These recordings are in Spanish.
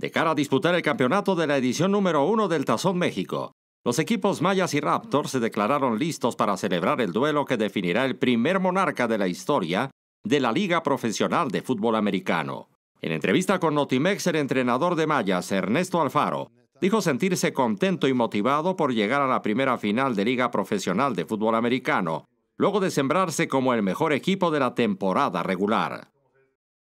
de cara a disputar el campeonato de la edición número uno del Tazón México. Los equipos mayas y Raptors se declararon listos para celebrar el duelo que definirá el primer monarca de la historia de la Liga Profesional de Fútbol Americano. En entrevista con Notimex, el entrenador de mayas, Ernesto Alfaro, dijo sentirse contento y motivado por llegar a la primera final de Liga Profesional de Fútbol Americano, luego de sembrarse como el mejor equipo de la temporada regular.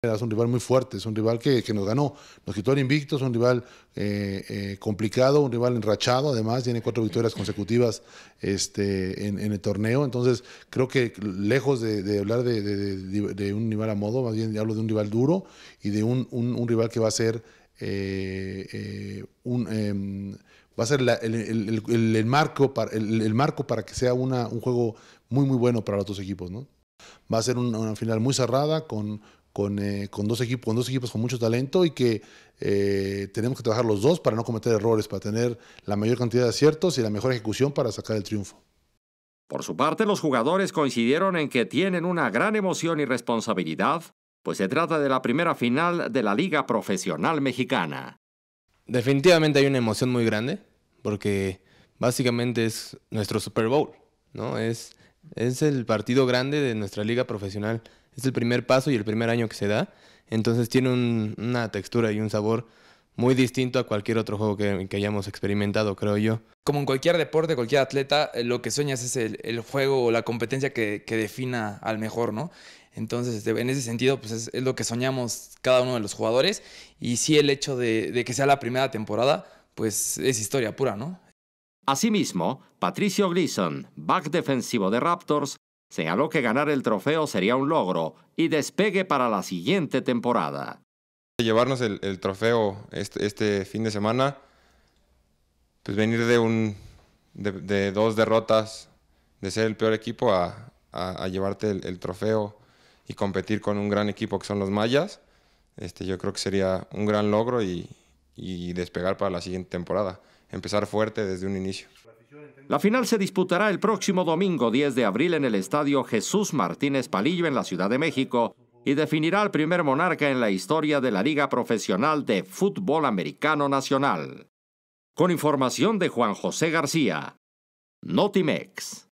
Es un rival muy fuerte, es un rival que, nos ganó, nos quitó el invicto, es un rival eh, eh, complicado, un rival enrachado, además tiene cuatro victorias consecutivas este, en, el torneo, entonces creo que lejos de, hablar de, un rival a modo, más bien hablo de un rival duro y de un, rival que va a ser eh, un em, va a ser el, marco para, el, marco para que sea una, un juego muy muy bueno para los dos equipos, Va a ser una, una final muy cerrada con eh, con, dos equipos, con dos equipos con mucho talento y que eh, tenemos que trabajar los dos para no cometer errores, para tener la mayor cantidad de aciertos y la mejor ejecución para sacar el triunfo. Por su parte, los jugadores coincidieron en que tienen una gran emoción y responsabilidad, pues se trata de la primera final de la Liga Profesional Mexicana. Definitivamente hay una emoción muy grande, porque básicamente es nuestro Super Bowl, ¿no? Es es el partido grande de nuestra liga profesional. Es el primer paso y el primer año que se da. Entonces tiene una textura y un sabor muy distinto a cualquier otro juego que, hayamos experimentado, creo yo. Como en cualquier deporte, cualquier atleta, eh, lo que sueñas es el, juego o la competencia que, defina al mejor, ¿no? Entonces, este, en ese sentido, pues es, lo que soñamos cada uno de los jugadores. Y sí, el hecho de que sea la primera temporada, pues es historia pura, ¿no? Asimismo, Patricio Gleason, back defensivo de Raptors, señaló que ganar el trofeo sería un logro y despegue para la siguiente temporada. Llevarnos el, trofeo este, fin de semana, pues venir de, un, de, dos derrotas, de ser el peor equipo a, llevarte el, el, trofeo y competir con un gran equipo que son los mayas, este, yo creo que sería un gran logro y, y despegar para la siguiente temporada empezar fuerte desde un inicio. La final se disputará el próximo domingo 10 de abril en el Estadio Jesús Martínez Palillo en la Ciudad de México y definirá al primer monarca en la historia de la Liga Profesional de Fútbol Americano Nacional. Con información de Juan José García, Notimex.